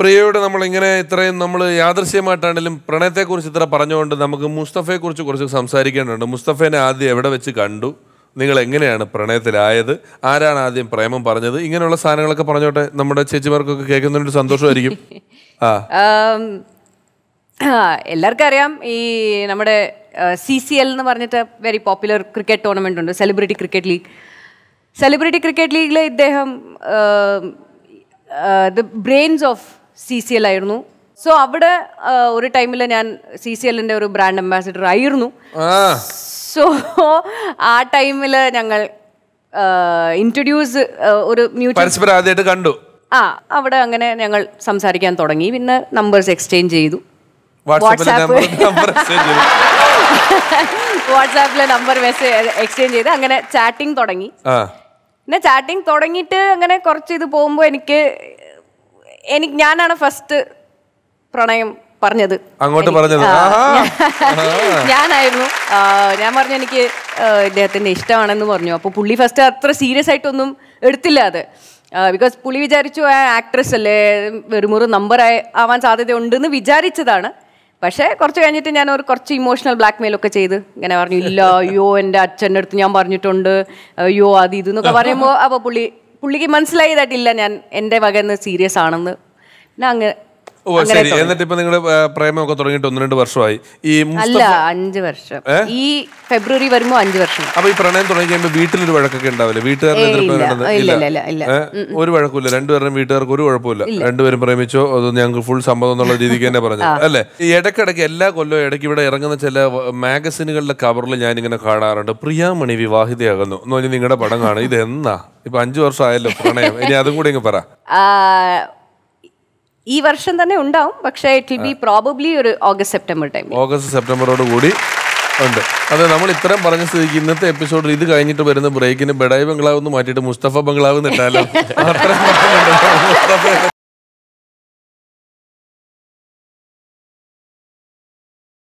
പ്രിയയോട് നമ്മളിങ്ങനെ ഇത്രയും നമ്മൾ യാദൃശ്യമായിട്ടാണെങ്കിലും പ്രണയത്തെക്കുറിച്ച് ഇത്ര പറഞ്ഞുകൊണ്ട് നമുക്ക് മുസ്തഫയെക്കുറിച്ച് കുറച്ച് സംസാരിക്കേണ്ടതുണ്ട് മുസ്തഫേനെ ആദ്യം എവിടെ വെച്ച് കണ്ടു നിങ്ങൾ എങ്ങനെയാണ് പ്രണയത്തിലായത് ആരാണ് ആദ്യം പ്രേമം പറഞ്ഞത് ഇങ്ങനെയുള്ള സാധനങ്ങളൊക്കെ പറഞ്ഞോട്ടെ നമ്മുടെ ചേച്ചിമാർക്കൊക്കെ കേൾക്കുന്നതിന് സന്തോഷമായിരിക്കും ആ എല്ലാവർക്കും അറിയാം ഈ നമ്മുടെ സി സി എൽ എന്ന് പറഞ്ഞിട്ട് വെരി പോപ്പുലർ ക്രിക്കറ്റ് ടൂർണമെൻ്റ് ഉണ്ട് celebrity cricket league celebrity cricket ലീഗിൽ ഇദ്ദേഹം the brains of C C L ആയിരുന്നു സോ അവിടെ ഒരു ടൈമിൽ ഞാൻ സി സി എല്ലിന്റെ ഒരു ബ്രാൻഡ് അംബാസിഡർ ആയിരുന്നു സോ ആ ടൈമിൽ ഞങ്ങൾ ഇൻട്രൊഡ്യൂസ് ഒരു പരസ്പരം കണ്ടു ആ അവിടെ അങ്ങനെ ഞങ്ങൾ സംസാരിക്കാൻ തുടങ്ങി പിന്നെ നമ്പേഴ്സ് എക്സ്ചേഞ്ച് ചെയ്തു വാട്സാപ്പ് വാട്സാപ്പിലെ നമ്പർ മെസ്സേജ് എക്സ്ചേഞ്ച് ചെയ്ത് അങ്ങനെ ചാറ്റിംഗ് തുടങ്ങി പിന്നെ ചാറ്റിംഗ് തുടങ്ങിയിട്ട് അങ്ങനെ കുറച്ച് ഇത് പോകുമ്പോൾ എനിക്ക് എനിക്ക് ഞാനാണ് ഫസ്റ്റ് പ്രണയം പറഞ്ഞത് അങ്ങോട്ട് പറഞ്ഞത് ഞാനായിരുന്നു ഞാൻ പറഞ്ഞു എനിക്ക് ഇദ്ദേഹത്തിന്റെ ഇഷ്ടമാണെന്ന് പറഞ്ഞു അപ്പോൾ പുള്ളി ഫസ്റ്റ് അത്ര സീരിയസ് ആയിട്ടൊന്നും എടുത്തില്ല അത് ബിക്കോസ് പുള്ളി വിചാരിച്ചു ആ ആക്ട്രസ് അല്ലേ വെറുമൊരു നമ്പർ ആവാൻ സാധ്യത ഉണ്ടെന്ന് വിചാരിച്ചതാണ് പക്ഷേ കുറച്ച് കഴിഞ്ഞിട്ട് ഞാൻ ഒരു കുറച്ച് ഇമോഷണൽ ബ്ലാക്ക് മെയിൽ ഒക്കെ ചെയ്ത് ഇങ്ങനെ പറഞ്ഞു ഇല്ല അയ്യോ എൻ്റെ അച്ഛൻ്റെ അടുത്ത് ഞാൻ പറഞ്ഞിട്ടുണ്ട് അയ്യോ അത് ഇതെന്നൊക്കെ പറയുമ്പോൾ അപ്പോൾ പുള്ളി പുള്ളിക്ക് മനസ്സിലായി ഞാൻ എൻ്റെ വക സീരിയസ് ആണെന്ന് പിന്നെ അങ്ങനെ ഓ ശരി എന്നിട്ട് ഇപ്പൊ നിങ്ങളുടെ പ്രേമൊക്കെ തുടങ്ങിയിട്ട് ഒന്ന് രണ്ട് വർഷമായി ഈ അല്ല അഞ്ച് വർഷം ഈ ഫെബ്രുവരി വരുമ്പോ അഞ്ച് വർഷം അപ്പൊ ഈ പ്രണയം തുടങ്ങി വീട്ടിൽ ഒരു വഴക്കൊക്കെ ഉണ്ടാവില്ല വീട്ടുകാരുടെ എതിർപ്പ് ഒരു വഴക്കില്ല രണ്ടുപേരും വീട്ടുകാർക്ക് ഒരു കുഴപ്പമില്ല രണ്ടുപേരും പ്രേമിച്ചോ അത് ഞങ്ങൾക്ക് ഫുൾ സമ്മതം എന്നുള്ള രീതിക്ക് തന്നെ പറഞ്ഞു അല്ലെ ഇടക്കിടക്ക് എല്ലാ കൊല്ലവും ഇടയ്ക്ക് ഇവിടെ ഇറങ്ങുന്ന ചില മാഗസിനുകളുടെ കവറിൽ ഞാൻ ഇങ്ങനെ കാണാറുണ്ട് പ്രിയാമണി വിവാഹിതയാകുന്നു എന്ന് പറഞ്ഞാൽ നിങ്ങളുടെ പടം കാണും ഇതെന്നാ ഇപ്പൊ അഞ്ചു ആയല്ലോ പ്രണയം ഇനി അതും കൂടി പറ ഈ വർഷം തന്നെ ഉണ്ടാവും പക്ഷേ ഇറ്റ് വിൽ ബി പ്രോബബ്ലി ഒരു ഓഗസ്റ്റ് സെപ്റ്റംബർ ടൈം ഓഗസ്റ്റ് സെപ്റ്റംബറോട് കൂടി ഉണ്ട് അതെ നമ്മൾ ഇത്രയും പറഞ്ഞ സ്ഥിതിക്ക് ഇന്നത്തെ എപ്പിസോഡിൽ ഇത് കഴിഞ്ഞിട്ട് വരുന്ന ബ്രേക്കിന് ബെഡായി ബംഗ്ലാവ് മാറ്റിയിട്ട് മുസ്തഫ ബംഗ്ലാവ് എന്നിട്ടാലോ